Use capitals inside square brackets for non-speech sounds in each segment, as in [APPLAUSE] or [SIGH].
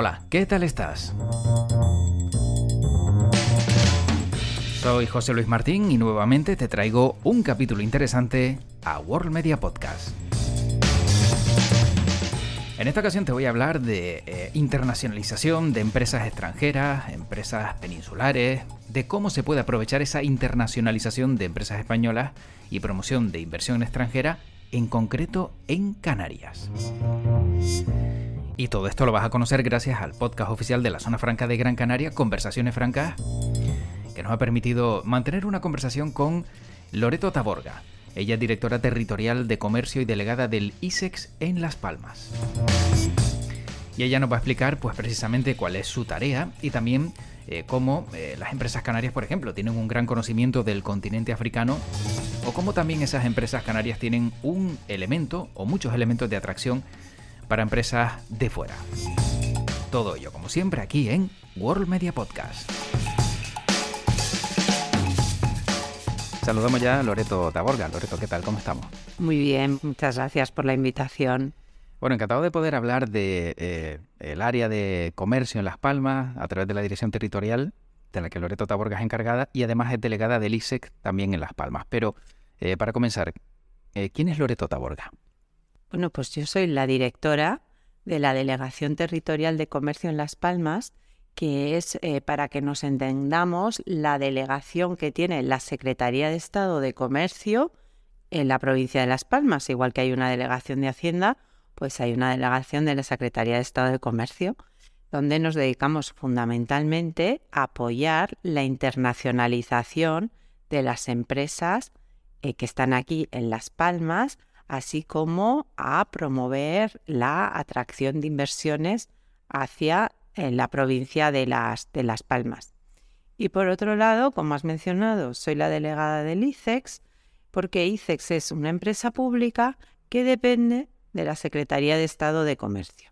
Hola, ¿qué tal estás? Soy José Luis Martín y nuevamente te traigo un capítulo interesante a World Media Podcast. En esta ocasión te voy a hablar de eh, internacionalización de empresas extranjeras, empresas peninsulares, de cómo se puede aprovechar esa internacionalización de empresas españolas y promoción de inversión extranjera, en concreto en Canarias. Y todo esto lo vas a conocer gracias al podcast oficial de la Zona Franca de Gran Canaria, Conversaciones Francas, que nos ha permitido mantener una conversación con Loreto Taborga. Ella es directora territorial de comercio y delegada del ISEX en Las Palmas. Y ella nos va a explicar pues precisamente cuál es su tarea y también eh, cómo eh, las empresas canarias, por ejemplo, tienen un gran conocimiento del continente africano o cómo también esas empresas canarias tienen un elemento o muchos elementos de atracción para empresas de fuera. Todo ello, como siempre, aquí en World Media Podcast. Saludamos ya a Loreto Taborga. Loreto, ¿qué tal? ¿Cómo estamos? Muy bien, muchas gracias por la invitación. Bueno, encantado de poder hablar del eh, área de comercio en Las Palmas a través de la dirección territorial de la que Loreto Taborga es encargada y además es delegada del ISEC también en Las Palmas. Pero eh, para comenzar, eh, ¿quién es Loreto Taborga? Bueno, pues yo soy la directora de la Delegación Territorial de Comercio en Las Palmas, que es, eh, para que nos entendamos, la delegación que tiene la Secretaría de Estado de Comercio en la provincia de Las Palmas, igual que hay una delegación de Hacienda, pues hay una delegación de la Secretaría de Estado de Comercio, donde nos dedicamos fundamentalmente a apoyar la internacionalización de las empresas eh, que están aquí en Las Palmas así como a promover la atracción de inversiones hacia la provincia de las, de las Palmas. Y por otro lado, como has mencionado, soy la delegada del ICEX, porque ICEX es una empresa pública que depende de la Secretaría de Estado de Comercio.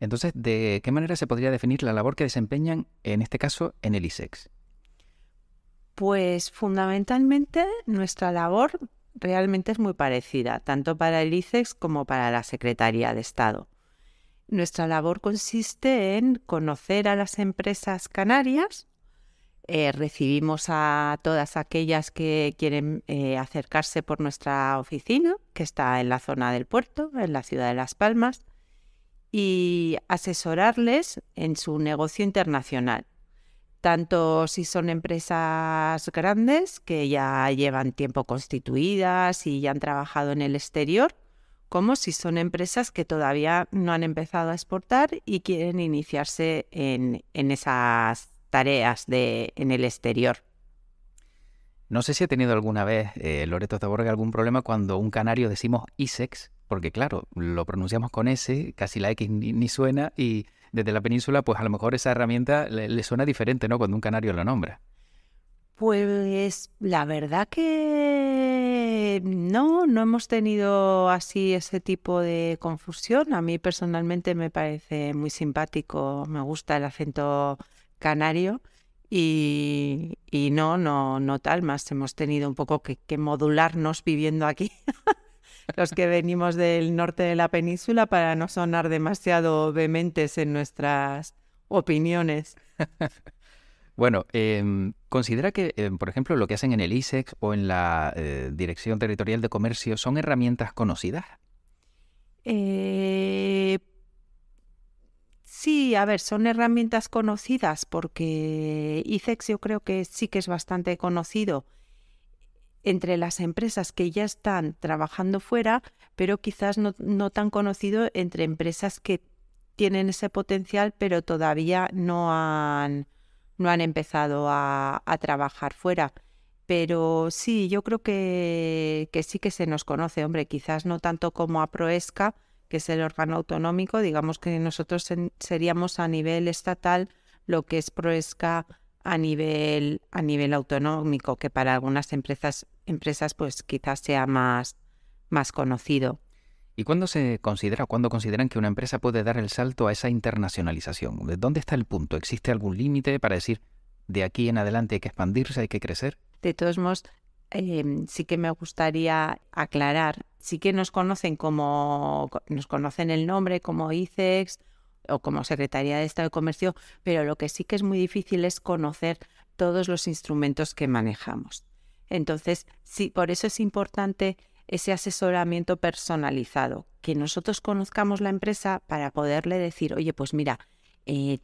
Entonces, ¿de qué manera se podría definir la labor que desempeñan, en este caso, en el ICEX? Pues fundamentalmente nuestra labor realmente es muy parecida, tanto para el ICEX como para la Secretaría de Estado. Nuestra labor consiste en conocer a las empresas canarias, eh, recibimos a todas aquellas que quieren eh, acercarse por nuestra oficina, que está en la zona del puerto, en la ciudad de Las Palmas, y asesorarles en su negocio internacional tanto si son empresas grandes que ya llevan tiempo constituidas y ya han trabajado en el exterior, como si son empresas que todavía no han empezado a exportar y quieren iniciarse en, esas tareas de, en el exterior. No sé si ha tenido alguna vez, eh, Loreto Taborga, algún problema cuando un canario decimos ISEX, porque claro, lo pronunciamos con S, casi la X ni suena, y desde la península, pues a lo mejor esa herramienta le, suena diferente, ¿no? Cuando un canario lo nombra. Pues la verdad que no, no hemos tenido así ese tipo de confusión. A mí personalmente me parece muy simpático, me gusta el acento canario y, no, no, no tal, más hemos tenido un poco que, que modularnos viviendo aquí. [LAUGHS] los que venimos del norte de la península para no sonar demasiado vehementes en nuestras opiniones. Bueno, em, considera que, em, por ejemplo, lo que hacen en el ISEX o en la eh, Dirección Territorial de Comercio son herramientas conocidas. Eh, sí, a ver, son herramientas conocidas porque ISEX yo creo que sí que es bastante conocido entre las empresas que ya están trabajando fuera, pero quizás no, tan conocido entre empresas que tienen ese potencial, pero todavía no han, no han empezado a, trabajar fuera. Pero sí, yo creo que, que, sí que se nos conoce, hombre, quizás no tanto como a Proesca, que es el órgano autonómico, digamos que nosotros seríamos a nivel estatal lo que es Proesca a nivel, a nivel autonómico, que para algunas empresas, empresas pues quizás sea más, más conocido. ¿Y cuándo se considera o cuándo consideran que una empresa puede dar el salto a esa internacionalización? ¿De ¿Dónde está el punto? ¿Existe algún límite para decir de aquí en adelante hay que expandirse, hay que crecer? De todos modos, em, sí que me gustaría aclarar, sí que nos conocen como, nos conocen el nombre como ICEX o como Secretaría de Estado de Comercio, pero lo que sí que es muy difícil es conocer todos los instrumentos que manejamos. Entonces, sí, por eso es importante ese asesoramiento personalizado, que nosotros conozcamos la empresa para poderle decir, oye, pues mira, eh,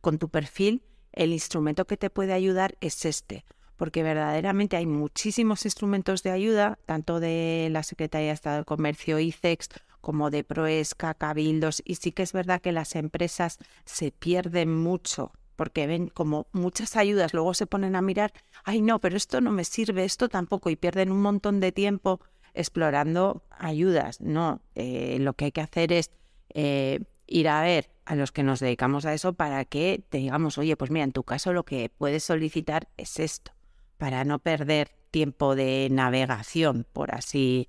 con tu perfil, el instrumento que te puede ayudar es este, porque verdaderamente hay muchísimos instrumentos de ayuda, tanto de la Secretaría de Estado de Comercio, ICEX, como de Proesca, Cabildos, y sí que es verdad que las empresas se pierden mucho porque ven como muchas ayudas, luego se ponen a mirar, ay no, pero esto no me sirve, esto tampoco, y pierden un montón de tiempo explorando ayudas. No, eh, lo que hay que hacer es eh, ir a ver a los que nos dedicamos a eso para que te digamos, oye, pues mira, en tu caso lo que puedes solicitar es esto, para no perder tiempo de navegación, por así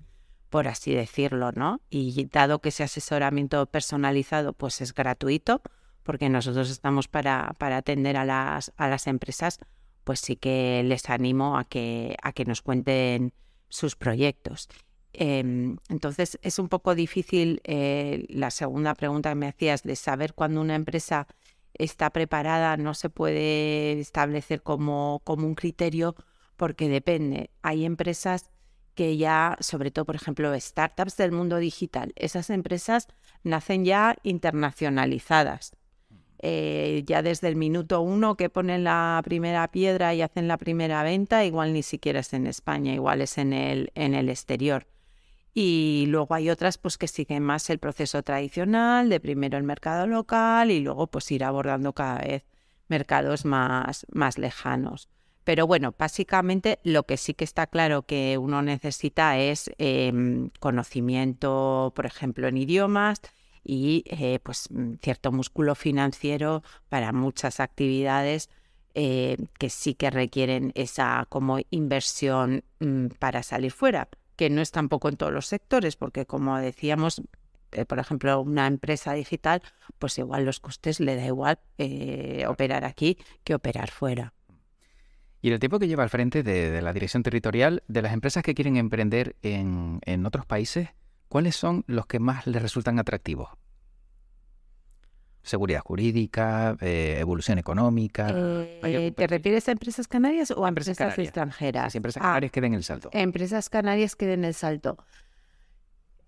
por así decirlo, ¿no? Y dado que ese asesoramiento personalizado pues es gratuito, porque nosotros estamos para, para atender a las, a las empresas, pues sí que les animo a que, a que nos cuenten sus proyectos. Em, entonces, es un poco difícil eh, la segunda pregunta que me hacías de saber cuándo una empresa está preparada, no se puede establecer como, como un criterio porque depende. Hay empresas que ya, sobre todo, por ejemplo, startups del mundo digital, esas empresas nacen ya internacionalizadas. Eh, ya desde el minuto uno que ponen la primera piedra y hacen la primera venta, igual ni siquiera es en España, igual es en el, exterior. Y luego hay otras pues, que siguen más el proceso tradicional, de primero el mercado local y luego pues ir abordando cada vez mercados más, más lejanos. Pero bueno, básicamente lo que sí que está claro que uno necesita es em, conocimiento, por ejemplo, en idiomas y eh, pues mm, cierto músculo financiero para muchas actividades eh, que sí que requieren esa como inversión mm, para salir fuera, que no es tampoco en todos los sectores, porque como decíamos, eh, por ejemplo, una empresa digital, pues igual los costes le da igual operar aquí que operar fuera. Y el tiempo que lleva al frente de, la dirección territorial, de las empresas que quieren emprender en, otros países, ¿cuáles son los que más les resultan atractivos? Seguridad jurídica, eh, evolución económica. Eh, ¿Te refieres a empresas canarias o a empresas, extranjeras? empresas ah, canarias que den el salto. Empresas canarias que den el salto.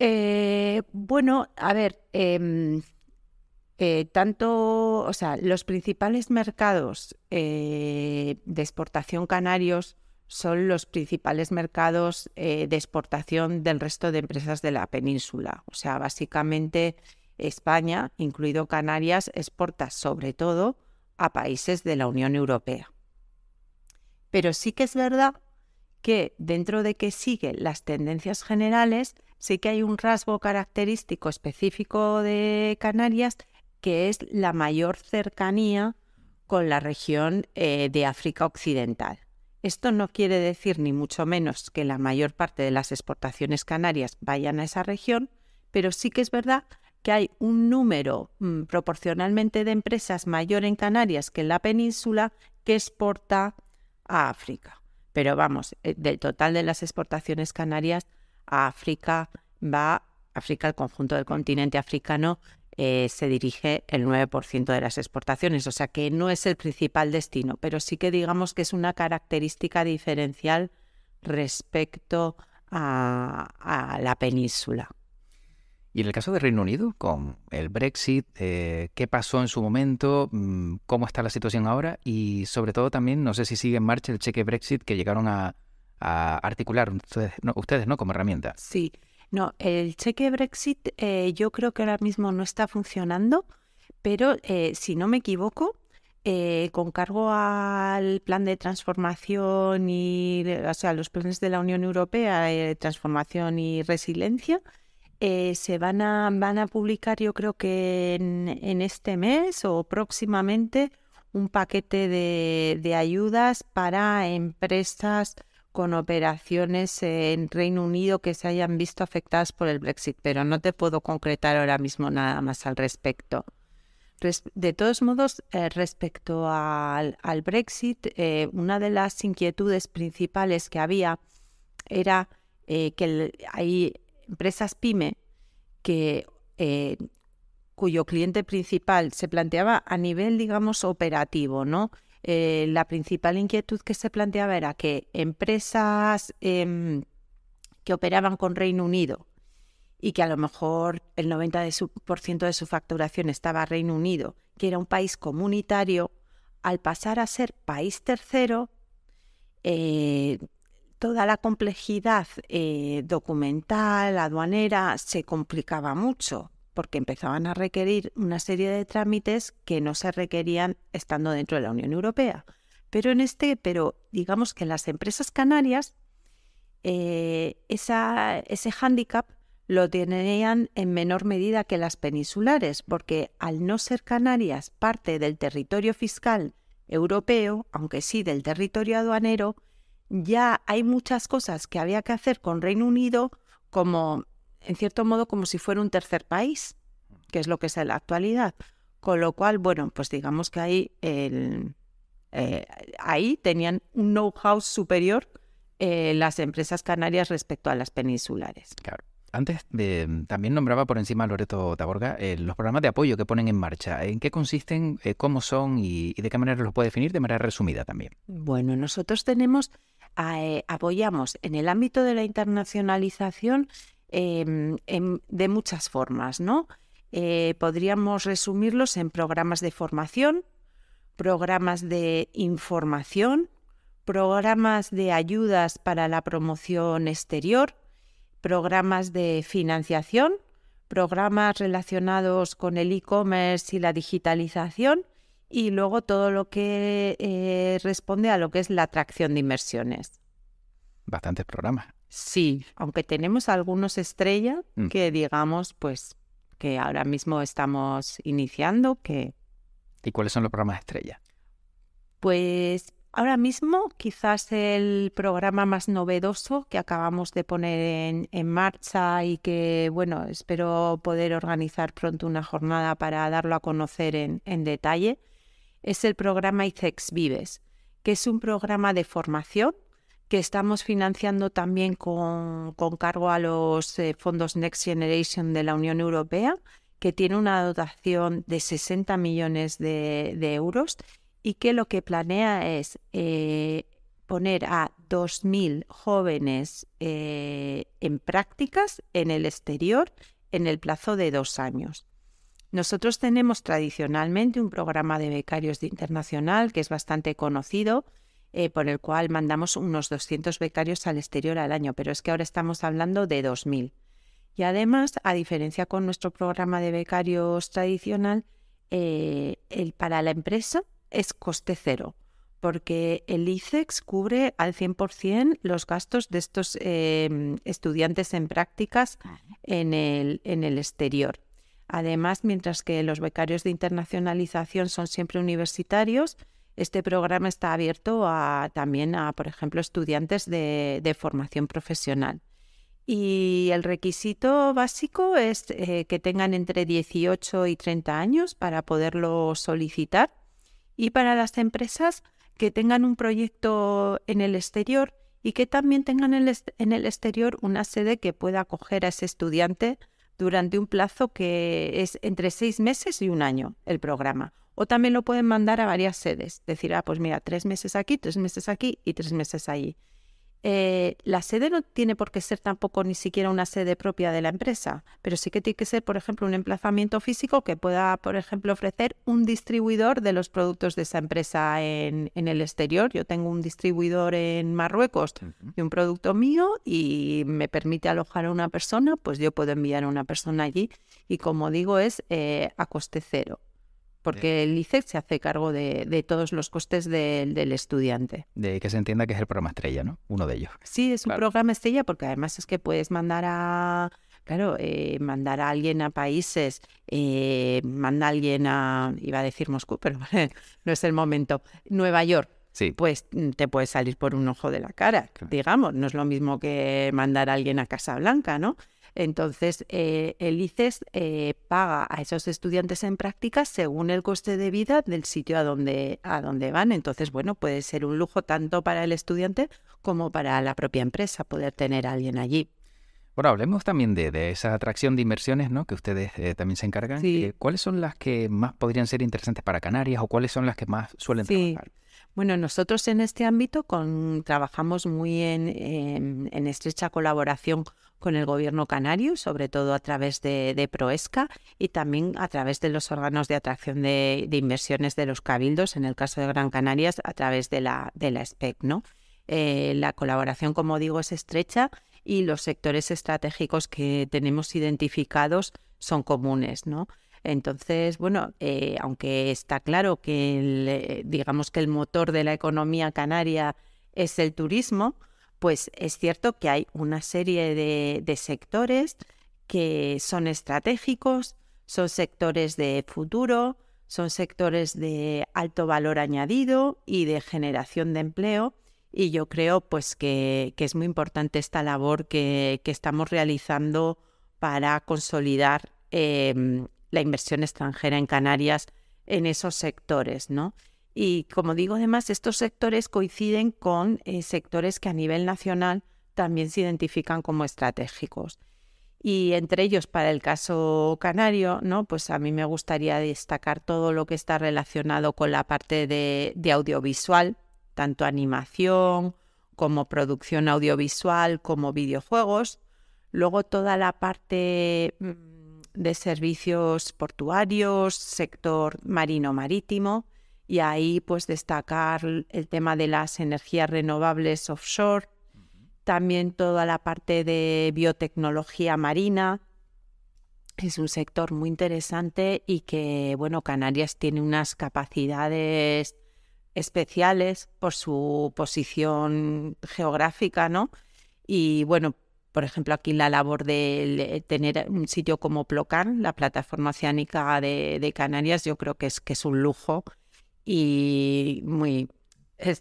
Eh, bueno, a ver, em, eh, tanto, o sea, los principales mercados eh, de exportación canarios son los principales mercados eh, de exportación del resto de empresas de la península. O sea, básicamente España, incluido Canarias, exporta sobre todo a países de la Unión Europea. Pero sí que es verdad que dentro de que siguen las tendencias generales, sí que hay un rasgo característico específico de Canarias que es la mayor cercanía con la región eh, de África Occidental. Esto no quiere decir ni mucho menos que la mayor parte de las exportaciones canarias vayan a esa región, pero sí que es verdad que hay un número mm, proporcionalmente de empresas mayor en Canarias que en la península que exporta a África. Pero vamos, eh, del total de las exportaciones canarias a África va, África, el conjunto del continente africano, eh, se dirige el 9% de las exportaciones, o sea que no es el principal destino, pero sí que digamos que es una característica diferencial respecto a, la península. Y en el caso de Reino Unido, con el Brexit, eh, ¿qué pasó en su momento? Mm, ¿Cómo está la situación ahora? Y sobre todo también, no sé si sigue en marcha el cheque Brexit que llegaron a, articular ustedes, ustedes, ¿no? Como herramienta. Sí, no, el cheque Brexit eh, yo creo que ahora mismo no está funcionando, pero eh, si no me equivoco, eh, con cargo al plan de transformación y, o sea, los planes de la Unión Europea de transformación y resiliencia, se van a, van a publicar, yo creo que en, este mes o próximamente, un paquete de ayudas para empresas con operaciones en Reino Unido que se hayan visto afectadas por el Brexit, pero no te puedo concretar ahora mismo nada más al respecto. de todos modos, eh, respecto al, Brexit, eh, una de las inquietudes principales que había era eh, que hay empresas pyme que cuyo cliente principal se planteaba a nivel, digamos, operativo, ¿no? Eh, la principal inquietud que se planteaba era que empresas em, que operaban con Reino Unido y que a lo mejor el 90% de su facturación estaba Reino Unido, que era un país comunitario, al pasar a ser país tercero, eh, toda la complejidad eh, documental, aduanera, se complicaba mucho porque empezaban a requerir una serie de trámites que no se requerían estando dentro de la Unión Europea. Pero en este, pero digamos que en las empresas canarias, eh, ese hándicap lo tenían en menor medida que las peninsulares, porque al no ser Canarias parte del territorio fiscal europeo, aunque sí del territorio aduanero, ya hay muchas cosas que había que hacer con Reino Unido, como en cierto modo como si fuera un tercer país, que es lo que es en la actualidad. Con lo cual, bueno, pues digamos que ahí, el, eh, ahí tenían un know-how superior eh, las empresas canarias respecto a las peninsulares. Claro. Antes em, también nombraba por encima Loreto Taborga eh, los programas de apoyo que ponen en marcha. ¿En qué consisten? ¿Cómo son? y, de qué manera los puede definir? De manera resumida también. Bueno, nosotros tenemos, apoyamos en el ámbito de la internacionalización Em, em, de muchas formas, ¿no? Eh, podríamos resumirlos en programas de formación, programas de información, programas de ayudas para la promoción exterior, programas de financiación, programas relacionados con el e-commerce y la digitalización y luego todo lo que eh, responde a lo que es la atracción de inversiones. Bastantes programas. Sí, aunque tenemos algunos estrella mm. que digamos, pues, que ahora mismo estamos iniciando, que... ¿Y cuáles son los programas estrella? Pues ahora mismo quizás el programa más novedoso que acabamos de poner en, marcha y que, bueno, espero poder organizar pronto una jornada para darlo a conocer en, en detalle, es el programa ICEX Vives, que es un programa de formación que estamos financiando también con, cargo a los eh, fondos Next Generation de la Unión Europea, que tiene una dotación de 60 millones de, euros y que lo que planea es eh, poner a 2.000 jóvenes eh, en prácticas en el exterior en el plazo de dos años. Nosotros tenemos tradicionalmente un programa de becarios internacional que es bastante conocido, eh, por el cual mandamos unos 200 becarios al exterior al año, pero es que ahora estamos hablando de 2.000. Y además, a diferencia con nuestro programa de becarios tradicional, eh, el, para la empresa es coste cero, porque el ICEX cubre al 100% los gastos de estos em, estudiantes en prácticas en el exterior. Además, mientras que los becarios de internacionalización son siempre universitarios, este programa está abierto también a, por ejemplo, estudiantes de, formación profesional. Y el requisito básico es eh, que tengan entre 18 y 30 años para poderlo solicitar. Y para las empresas que tengan un proyecto en el exterior y que también tengan en el exterior una sede que pueda acoger a ese estudiante durante un plazo que es entre seis meses y un año el programa. O también lo pueden mandar a varias sedes, decir, ah, pues mira, tres meses aquí, tres meses aquí y tres meses allí. Eh, la sede no tiene por qué ser tampoco ni siquiera una sede propia de la empresa, pero sí que tiene que ser, por ejemplo, un emplazamiento físico que pueda, por ejemplo, ofrecer un distribuidor de los productos de esa empresa en, el exterior. Yo tengo un distribuidor en Marruecos y de un producto mío y me permite alojar a una persona, pues yo puedo enviar a una persona allí y, como digo, es eh, a coste cero porque el ICEX se hace cargo de, todos los costes del estudiante. De que se entienda que es el programa estrella, ¿no? Uno de ellos. Sí, es un programa estrella porque además es que puedes mandar a, claro, eh, mandar a alguien a países, eh, manda a alguien a, iba a decir Moscú, pero [LAUGHS] no es el momento, Nueva York. pues mm, te puedes salir por un ojo de la cara, digamos. No es lo mismo que mandar a alguien a Casa Blanca, ¿no? Entonces, eh, el ICES eh, paga a esos estudiantes en práctica según el coste de vida del sitio a donde, a donde van. Entonces, bueno, puede ser un lujo tanto para el estudiante como para la propia empresa poder tener a alguien allí. Bueno, hablemos también de, esa atracción de inversiones ¿no? que ustedes eh, también se encargan. Eh, ¿Cuáles son las que más podrían ser interesantes para Canarias o cuáles son las que más suelen sí. trabajar? Bueno, nosotros en este ámbito trabajamos muy en, en, estrecha colaboración con el gobierno canario, sobre todo a través de, Proesca y también a través de los órganos de atracción de, inversiones de los cabildos, en el caso de Gran Canarias, a través de la, de la SPEC. Eh, la colaboración, como digo, es estrecha y los sectores estratégicos que tenemos identificados son comunes, ¿no? Entonces, bueno, eh, aunque está claro que eh, digamos que el motor de la economía canaria es el turismo, pues es cierto que hay una serie de, sectores que son estratégicos, son sectores de futuro, son sectores de alto valor añadido y de generación de empleo. Y yo creo pues que, es muy importante esta labor que, estamos realizando para consolidar em, la inversión extranjera en Canarias en esos sectores, ¿no? Y como digo, además, estos sectores coinciden con eh, sectores que a nivel nacional también se identifican como estratégicos. Y entre ellos, para el caso canario, pues a mí me gustaría destacar todo lo que está relacionado con la parte de audiovisual, tanto animación como producción audiovisual, como videojuegos. Luego toda la parte mm, de servicios portuarios, sector marino-marítimo y ahí pues destacar el tema de las energías renovables offshore, también toda la parte de biotecnología marina. Es un sector muy interesante y que, bueno, Canarias tiene unas capacidades especiales por su posición geográfica, ¿no? Y bueno, por ejemplo, aquí la labor de eh, tener un sitio como Plocan, la plataforma oceánica de, Canarias, yo creo que es, que es un lujo y muy,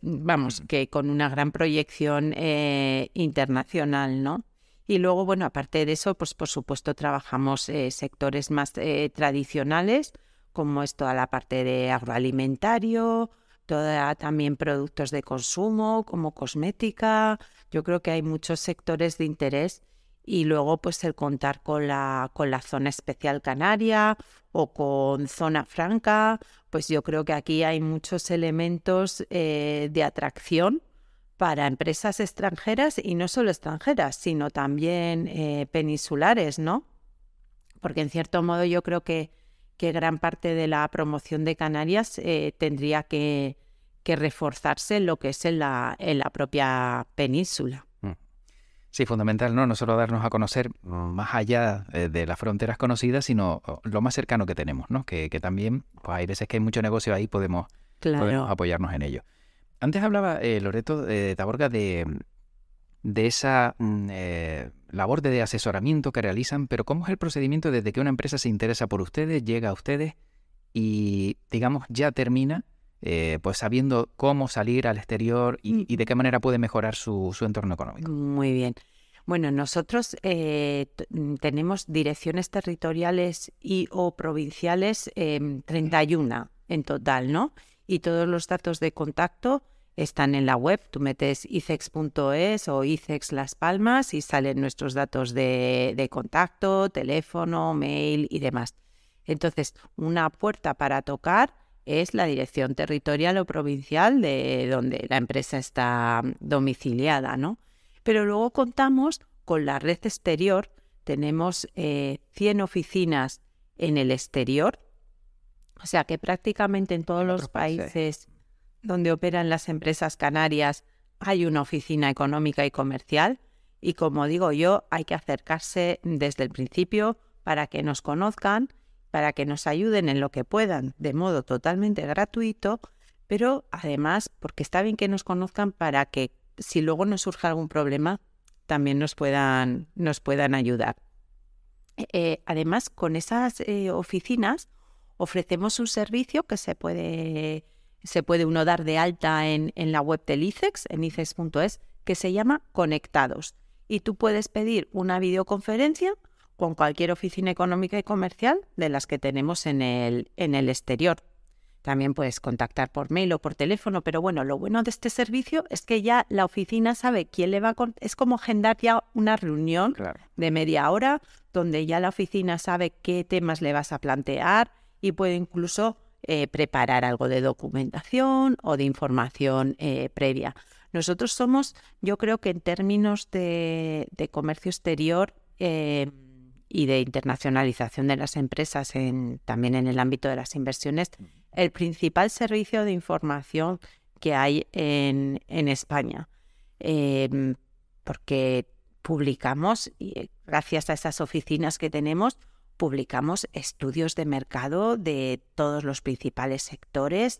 vamos, que con una gran proyección eh, internacional, ¿no? Y luego, bueno, aparte de eso, pues por supuesto trabajamos eh, sectores más eh, tradicionales, como es toda la parte de agroalimentario, toda también productos de consumo, como cosmética. Yo creo que hay muchos sectores de interés y luego pues el contar con la, con la zona especial canaria o con zona franca, pues yo creo que aquí hay muchos elementos eh, de atracción para empresas extranjeras y no solo extranjeras, sino también eh, peninsulares, ¿no? Porque en cierto modo yo creo que, que gran parte de la promoción de Canarias eh, tendría que, reforzarse en lo que es la, en la propia península. Sí, fundamental, ¿no? No solo darnos a conocer más allá eh, de las fronteras conocidas, sino lo más cercano que tenemos, ¿no? Que, también, pues hay veces que hay mucho negocio ahí, podemos, podemos apoyarnos en ello. Antes hablaba eh, Loreto de eh, Taborga de, de esa mm, labor de asesoramiento que realizan, pero ¿cómo es el procedimiento desde que una empresa se interesa por ustedes, llega a ustedes y, digamos, ya termina eh, pues sabiendo cómo salir al exterior y, mm. de qué manera puede mejorar su, entorno económico. Muy bien. Bueno, nosotros eh, mm, tenemos direcciones territoriales y o provinciales 31 em, en total, ¿no? Y todos los datos de contacto están en la web. Tú metes icex.es o icex Las Palmas y salen nuestros datos de contacto, teléfono, mail y demás. Entonces, una puerta para tocar es la dirección territorial o provincial de donde la empresa está domiciliada, ¿no? Pero luego contamos con la red exterior, tenemos 100 eh, oficinas en el exterior, o sea que prácticamente en todos ah, los pues, eh. países donde operan las empresas canarias hay una oficina económica y comercial y como digo yo, hay que acercarse desde el principio para que nos conozcan para que nos ayuden en lo que puedan de modo totalmente gratuito, pero además porque está bien que nos conozcan para que si luego nos surge algún problema también nos puedan, ayudar. Eh, eh, además, con esas eh, oficinas ofrecemos un servicio que se puede, se puede uno dar de alta en, en la web del ICEX, en ICEX.es, que se llama Conectados. Y tú puedes pedir una videoconferencia con cualquier oficina económica y comercial de las que tenemos en el, en el exterior. También puedes contactar por mail o por teléfono, pero bueno, lo bueno de este servicio es que ya la oficina sabe quién le va a... es como agendar ya una reunión de media hora donde ya la oficina sabe qué temas le vas a plantear y puede incluso eh, preparar algo de documentación o de información eh, previa. Nosotros somos, yo creo que en términos de, comercio exterior, eh, y de internacionalización de las empresas también en el ámbito de las inversiones, el principal servicio de información que hay en, España. Em, porque publicamos, gracias a esas oficinas que tenemos, publicamos estudios de mercado de todos los principales sectores,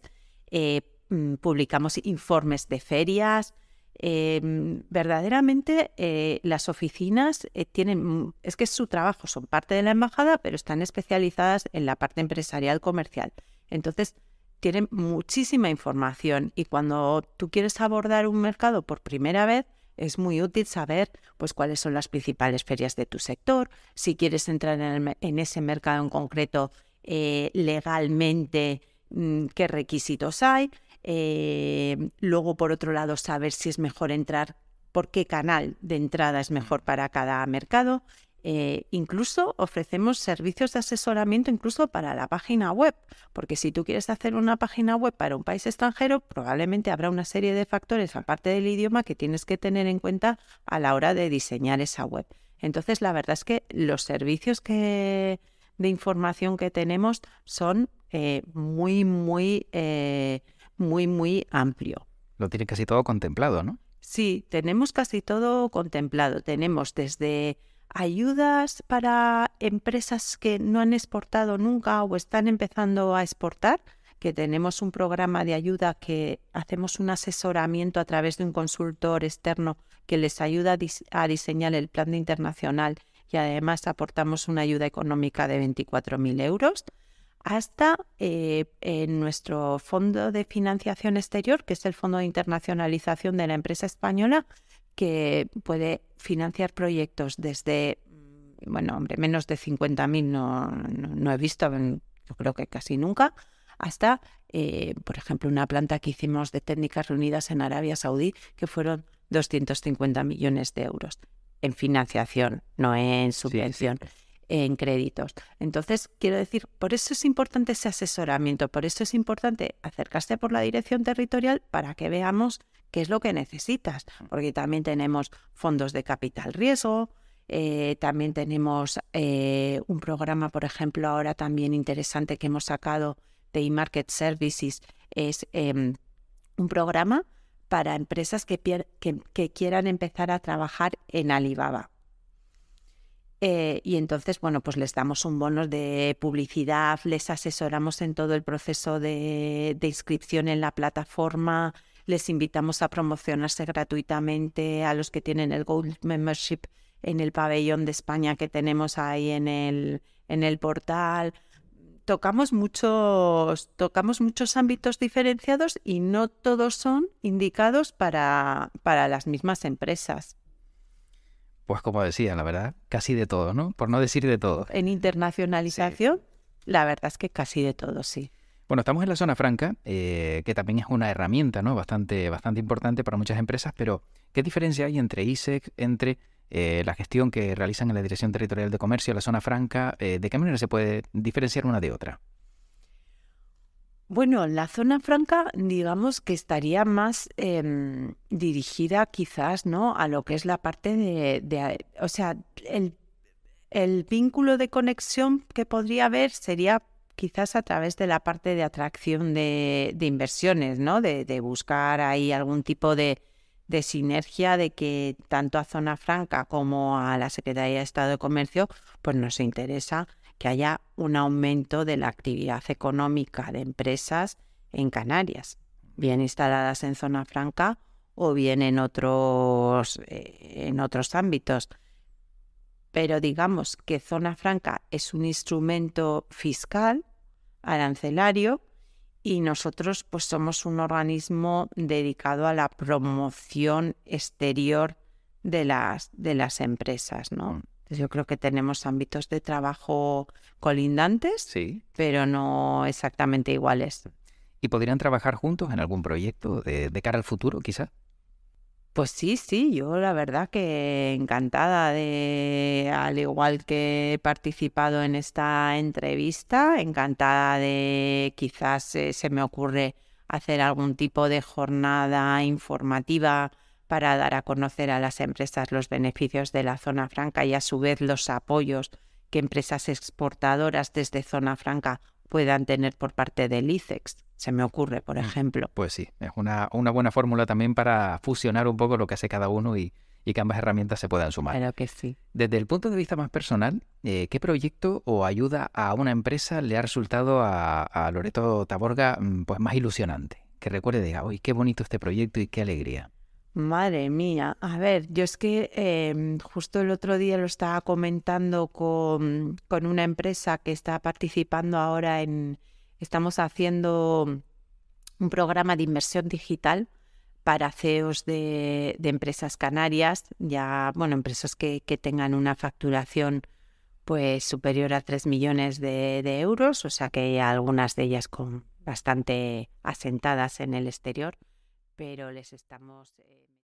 eh, mm, publicamos informes de ferias, Em, verdaderamente eh, las oficinas eh, tienen, mm, es que su trabajo, son parte de la embajada, pero están especializadas en la parte empresarial comercial. Entonces, tienen muchísima información y cuando tú quieres abordar un mercado por primera vez, es muy útil saber pues, cuáles son las principales ferias de tu sector, si quieres entrar en ese mercado en concreto eh, legalmente, mm, qué requisitos hay. Em, luego, por otro lado, saber si es mejor entrar, por qué canal de entrada es mejor para cada mercado. Eh, incluso ofrecemos servicios de asesoramiento incluso para la página web, porque si tú quieres hacer una página web para un país extranjero, probablemente habrá una serie de factores, aparte del idioma, que tienes que tener en cuenta a la hora de diseñar esa web. Entonces, la verdad es que los servicios de información que tenemos son eh, muy, muy eh, muy, muy amplio. Lo tiene casi todo contemplado, ¿no? Sí, tenemos casi todo contemplado. Tenemos desde ayudas para empresas que no han exportado nunca o están empezando a exportar, que tenemos un programa de ayuda que hacemos un asesoramiento a través de un consultor externo que les ayuda a, diseñar el plan internacional y además aportamos una ayuda económica de 24.000 euros hasta eh, en nuestro fondo de financiación exterior, que es el Fondo de Internacionalización de la Empresa Española, que puede financiar proyectos desde, mm, bueno, hombre, menos de 50.000 no, no, he visto, mm, yo creo que casi nunca, hasta, eh, por ejemplo, una planta que hicimos de técnicas reunidas en Arabia Saudí, que fueron 250 millones de euros en financiación, no en subvención en créditos. Entonces, quiero decir, por eso es importante ese asesoramiento, por eso es importante acercarse por la dirección territorial para que veamos qué es lo que necesitas, porque también tenemos fondos de capital riesgo, eh, también tenemos eh, un programa, por ejemplo, ahora también interesante que hemos sacado de eMarket Services, es em, un programa para empresas que quieran empezar a trabajar en Alibaba. Eh, y entonces, bueno, pues les damos un bono de publicidad, les asesoramos en todo el proceso de, inscripción en la plataforma, les invitamos a promocionarse gratuitamente a los que tienen el Gold Membership en el pabellón de España que tenemos ahí en el, portal. Tocamos muchos, tocamos muchos ámbitos diferenciados y no todos son indicados para las mismas empresas pues como decía, la verdad, casi de todo, ¿no? Por no decir de todo. En internacionalización, la verdad es que casi de todo, sí. Bueno, estamos en la zona franca, eh, que también es una herramienta ¿no? bastante, bastante importante para muchas empresas, pero ¿qué diferencia hay entre ISEC, entre eh, la gestión que realizan en la Dirección Territorial de Comercio, la zona franca? Eh, ¿De qué manera se puede diferenciar una de otra? Bueno, la zona franca, digamos que estaría más em, dirigida quizás, ¿no? A lo que es la parte de, o sea, el, el, vínculo de conexión que podría haber sería quizás a través de la parte de atracción de, inversiones, ¿no? De, de, buscar ahí algún tipo de, de sinergia de que tanto a Zona Franca como a la Secretaría de Estado de Comercio, pues nos interesa que haya un aumento de la actividad económica de empresas en Canarias, bien instaladas en zona franca o bien en otros, eh, en otros ámbitos. Pero digamos que zona franca es un instrumento fiscal, arancelario, y nosotros pues somos un organismo dedicado a la promoción exterior de las, de las empresas, ¿no? Mm. Pues yo creo que tenemos ámbitos de trabajo colindantes, pero no exactamente iguales. ¿Y podrían trabajar juntos en algún proyecto de, cara al futuro, quizás? Pues sí, sí, yo la verdad que encantada de, al igual que he participado en esta entrevista, encantada de quizás eh, se me ocurre hacer algún tipo de jornada informativa para dar a conocer a las empresas los beneficios de la zona franca y a su vez los apoyos que empresas exportadoras desde zona franca puedan tener por parte del ICEX. Se me ocurre, por mm, ejemplo. Pues sí, es una, una buena fórmula también para fusionar un poco lo que hace cada uno y, y que ambas herramientas se puedan sumar. Claro que sí. Desde el punto de vista más personal, eh, ¿qué proyecto o ayuda a una empresa le ha resultado a, Loreto Taborga mm, pues, más ilusionante? Que recuerde, diga, qué bonito este proyecto y qué alegría. Madre mía, a ver, yo es que em, justo el otro día lo estaba comentando con, una empresa que está participando ahora en, estamos haciendo un programa de inversión digital para CEOs de, empresas canarias, ya, bueno, empresas que, tengan una facturación pues superior a 3 millones de, euros, o sea que hay algunas de ellas con bastante asentadas en el exterior pero les estamos... Eh,